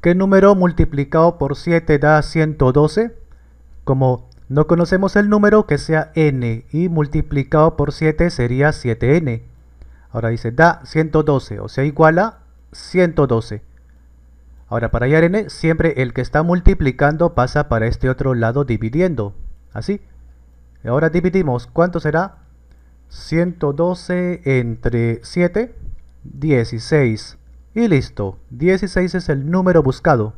¿Qué número multiplicado por 7 da 112? Como no conocemos el número, que sea n y multiplicado por 7 sería 7n. Ahora dice da 112, o sea, igual a 112. Ahora para hallar n, siempre el que está multiplicando pasa para este otro lado dividiendo. Así. ahora dividimos, ¿cuánto será? 112 entre 7, 16. Y listo, 16 es el número buscado.